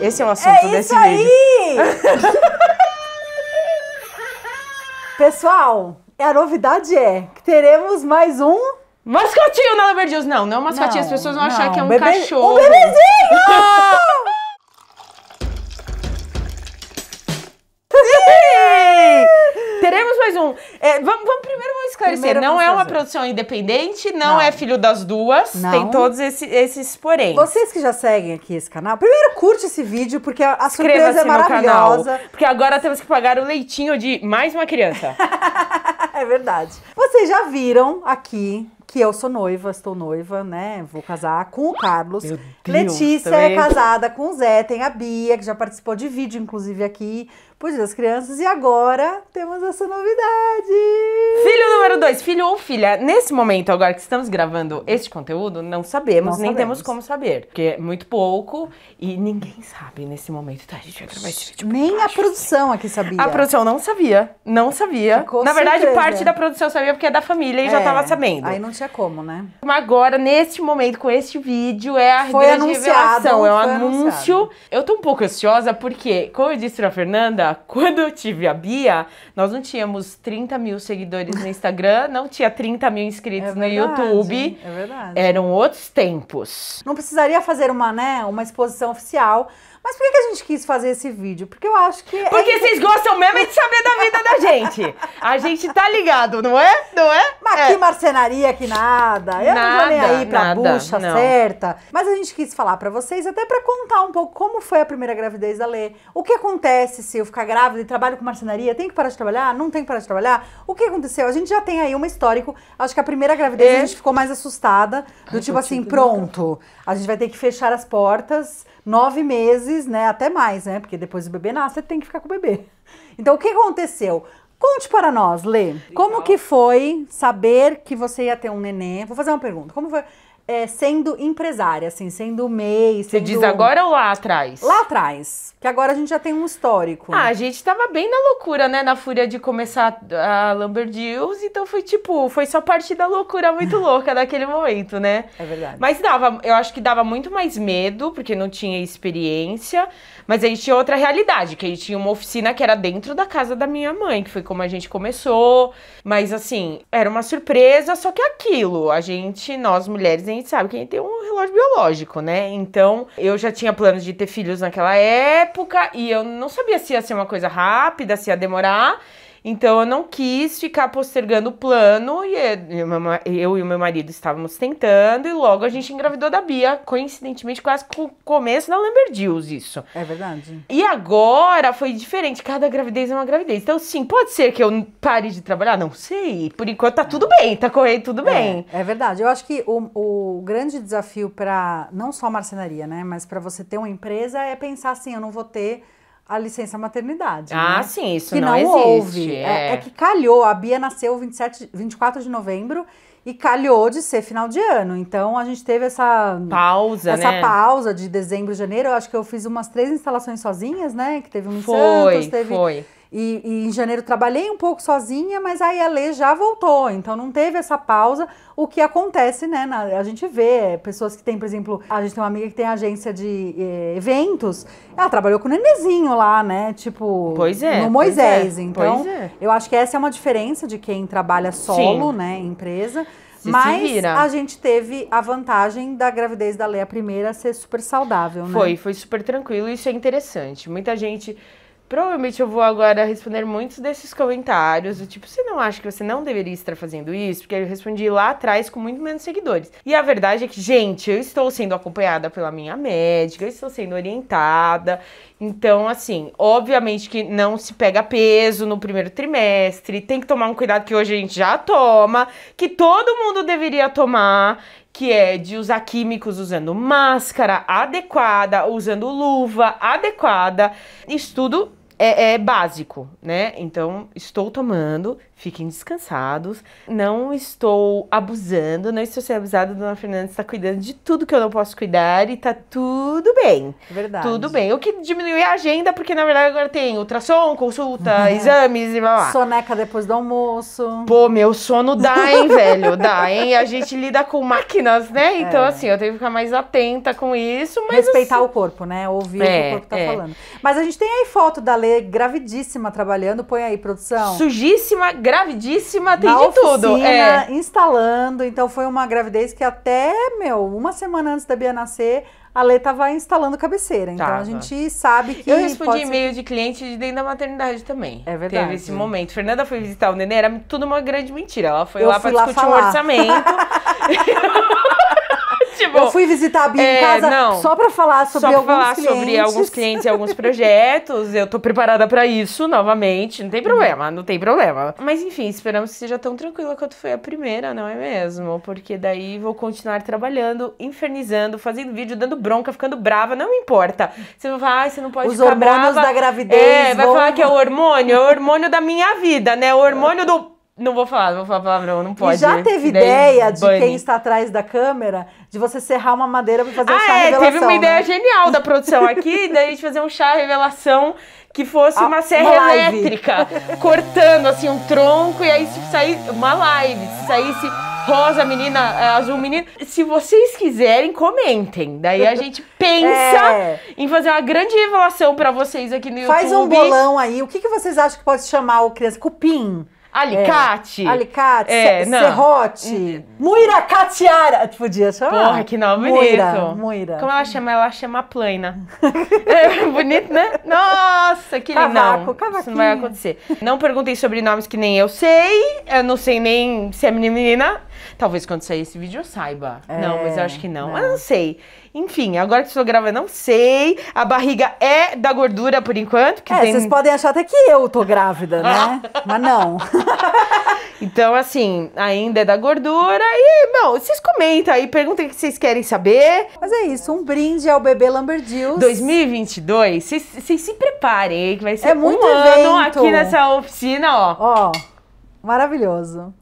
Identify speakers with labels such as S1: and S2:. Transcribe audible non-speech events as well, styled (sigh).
S1: Esse é o
S2: assunto é desse aí! vídeo.
S1: (laughs)
S2: Pessoal, é a novidade é que teremos mais um mascotinho
S1: na Loverdills. Não, não é um mascotinho, as pessoas vão não, achar que é um bebe... cachorro. Um bebezinho! (laughs) (laughs) Teremos mais um. É, vamos, esclarecer, não é uma fazer. produção independente, não, não, é filho das duas. Não. Tem todos esse, esses porém. Vocês
S2: que já seguem aqui esse canal, primeiro curte esse vídeo, porque a, surpresa é maravilhosa. Canal,
S1: porque agora temos que pagar o leitinho de mais uma criança. (laughs)
S2: é verdade. Vocês já viram aqui que eu sou noiva, estou noiva, né? Vou casar com o Carlos. Deus, Letícia também. é casada com o Zé, tem a Bia, que já participou de vídeo, inclusive, aqui, por Dia das Crianças. E agora temos essa novidade!
S1: dois, filho ou filha. Nesse momento, agora que estamos gravando este conteúdo, não sabemos, não nem sabemos. temos como saber. Porque é muito pouco e ninguém sabe nesse momento, tá? A gente vai gravar esse vídeo. Nem baixo, a produção assim. aqui sabia. A produção não sabia. Não sabia. Ficou Na verdade, certeza. parte da produção sabia porque é da família e é, já tava sabendo. Aí não tinha como, né? Mas então, agora, neste momento, com este vídeo, é a foi grande É um anúncio. Anunciado. Eu tô um pouco ansiosa porque, como eu disse pra Fernanda, (laughs) quando eu tive a Bia, nós não tínhamos 30 mil seguidores no Instagram. Instagram não tinha 30 mil inscritos é verdade, no YouTube. É verdade. Eram outros tempos.
S2: Não precisaria fazer uma, né, uma exposição oficial. Mas por que a gente quis fazer esse vídeo? Porque eu acho que. É Porque é... vocês gostam mesmo de
S1: saber da vida
S2: da gente. A gente tá ligado, não é? Não é? É. Que marcenaria, que nada. Eu nada, não vou nem aí pra nada, bucha não. certa. Mas a gente quis falar para vocês, até para contar um pouco como foi a primeira gravidez da Lê. O que acontece se eu ficar grávida e trabalho com marcenaria? Tem que parar de trabalhar? Não tem que parar de trabalhar? O que aconteceu? A gente já tem aí um histórico. Acho que a primeira gravidez é. a gente ficou mais assustada. Do Ai, tipo assim, pronto. A gente vai ter que fechar as portas nove meses, né? Até mais, né? Porque depois o bebê nasce, você tem que ficar com o bebê. Então, o que aconteceu? Conte para nós, Lê, como que foi saber que você ia ter um neném? Vou fazer uma pergunta. Como foi é, sendo empresária, assim, sendo MEI. Sendo... Você diz agora ou
S1: lá atrás? Lá
S2: atrás. Que agora a gente já tem um histórico. Ah, a gente tava bem na loucura, né? Na fúria de começar a
S1: Lambert Deals. Então foi tipo, foi só parte da loucura muito (laughs) louca daquele momento, né? É verdade. Mas dava, eu acho que dava muito mais medo, porque não tinha experiência. Mas a gente tinha outra realidade, que a gente tinha uma oficina que era dentro da casa da minha mãe, que foi como a gente começou. Mas assim, era uma surpresa, só que aquilo. A gente, nós mulheres, em gente sabe que a gente tem um relógio biológico, né? Então, eu já tinha planos de ter filhos naquela época e eu não sabia se ia ser uma coisa rápida, se ia demorar. Então eu não quis ficar postergando o plano e eh, eu e o meu marido estávamos tentando e logo a gente engravidou da Bia, coincidentemente quase com o começo da Lambert Deals isso.
S2: É verdade.
S1: E agora foi diferente, cada gravidez é uma gravidez. Então sim, pode ser que eu pare de trabalhar, não sei. Por enquanto tá tudo é. bem, tá correndo tudo é, bem.
S2: É, verdade. Eu acho que o, o grande desafio para não só marcenaria, né, mas para você ter uma empresa é pensar assim, eu não vou ter a licença maternidade. Ah, né? sim, isso que não, não existe, houve. É. É, é. que calhou, a Bia nasceu 27, 24 de novembro e calhou de ser final de ano. Então a gente teve essa pausa, essa né? pausa de dezembro, janeiro. Eu acho que eu fiz umas três instalações sozinhas, né? Que teve um foi, Santos, teve... foi. E, e, em janeiro trabalhei um pouco sozinha, mas aí a Lê já voltou, então não teve essa pausa. O que acontece, né? Na, a gente vê é, pessoas que têm, por exemplo, a gente tem uma amiga que tem agência de eh, eventos, ela trabalhou com o Nenezinho lá, né? Tipo, pois é, no Moisés. Pois é, então, é. eu acho que essa é uma diferença de quem trabalha solo, Sim. né? Empresa. Se Mas a gente teve a vantagem da gravidez da a primeira ser super saudável, né? Foi, foi super tranquilo. Isso é interessante.
S1: Muita gente Provavelmente eu vou agora responder muitos desses comentários, do tipo, você não acha que você não deveria estar fazendo isso? Porque eu respondi lá atrás com muito menos seguidores. E a verdade é que, gente, eu estou sendo acompanhada pela minha médica, eu estou sendo orientada. Então, assim, obviamente que não se pega peso no primeiro trimestre, tem que tomar um cuidado que hoje a gente já toma, que todo mundo deveria tomar, que é de usar químicos usando máscara adequada, usando luva adequada. Isso tudo é, é básico, né? Então, estou tomando, fiquem descansados. Não estou abusando, não estou sendo abusada. Dona Fernanda está cuidando de tudo que eu não posso cuidar e tá tudo bem.
S2: Verdade. Tudo bem.
S1: O que diminui é a agenda, porque na verdade agora tem ultrassom, consulta, uhum. exames e blá blá. Soneca depois do almoço. Pô, meu sono dá, hein, (laughs) velho? Dá, hein? A gente lida com máquinas, né? É. Então, é. assim, eu tenho
S2: que ficar mais atenta com isso. Mas, Respeitar assim... o corpo, né? Ouvir é, o que é, o corpo tá é. falando. Mas a gente tem aí foto da Lê gravidíssima trabalhando, põe aí, produção. Sujíssima, gravidíssima, tem Na de oficina, tudo. É. instalando. Então foi uma gravidez que até, meu, uma semana antes da Bia nascer, a Lê tava instalando cabeceira. Então Tava. a gente sabe que. Eu respondi pode ser- e-mail
S1: de cliente de dentro da maternidade também. É verdade. Teve esse momento. Fernanda foi visitar o neném, era tudo uma grande mentira. Ela foi Eu lá pra lá discutir um orçamento. (laughs)
S2: tipo, eu fui visitar a Bia é, em casa não, só pra falar sobre só pra alguns falar clientes. sobre alguns clientes e alguns
S1: (laughs) projetos. Eu tô preparada pra isso novamente. Não tem problema, não tem problema. Mas enfim, esperamos que seja tão tranquila quanto foi a primeira, não é mesmo? Porque daí vou continuar trabalhando, infernizando, fazendo vídeo, dando bronca, ficando brava, não importa. Você vai falar, ah, você não pode Os ficar hormônios da gravidez. É, vai vão... falar que é o hormônio, é o hormônio da minha vida, né? O hormônio do não vou falar, não vou falar palavrão, não pode. E já teve ideia de bunny. quem
S2: está atrás da câmera de você serrar uma madeira para fazer ah, um chá é, revelação. Teve uma né? ideia genial da produção aqui, (laughs) da
S1: gente fazer um chá revelação que fosse ah, uma serra uma elétrica, cortando assim um tronco e aí se saísse uma live, se saísse rosa menina, eh, azul menina. Se vocês quiserem, comentem. Daí a gente (laughs) pensa é. em fazer uma grande revelação para vocês aqui no Faz YouTube. Faz um bolão
S2: aí. O que, que vocês acham que pode chamar o criança? Cupim. Alicate. É, alicate, é, serrote. Uhum. Muiracatiara. Tu podia chamar. Porra, que nome muira, bonito.
S1: Como ela chama? Ela chama plaina.
S2: (laughs) é bonito,
S1: né? Nossa, que lindo. Cavaco, cavaco. Isso não vai acontecer. Não perguntei sobre nomes que nem eu sei. Eu não sei nem se é menina. Talvez quando sair esse vídeo eu saiba. É, não, mas eu acho que não. não. Eu não sei. Enfim, agora que estou gravando, não sei. A barriga é da gordura por enquanto. Que é, tem... vocês
S2: podem achar até que eu tô grávida, né?
S1: (laughs) mas não. então, assim, ainda é da gordura. E, bom, vocês comentem aí, perguntem o que vocês querem saber. Mas é isso, um brinde ao bebê Lamberdills. 2022, vocês se preparem aí, que vai ser é muito um evento. ano aqui nessa
S2: oficina, ó. Ó, maravilhoso.